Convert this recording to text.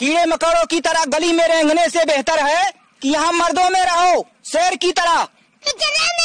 कीड़े मकोड़ों की तरह गली में रेंगने से बेहतर है कि यहाँ मर्दों में रहो शेर की तरह तो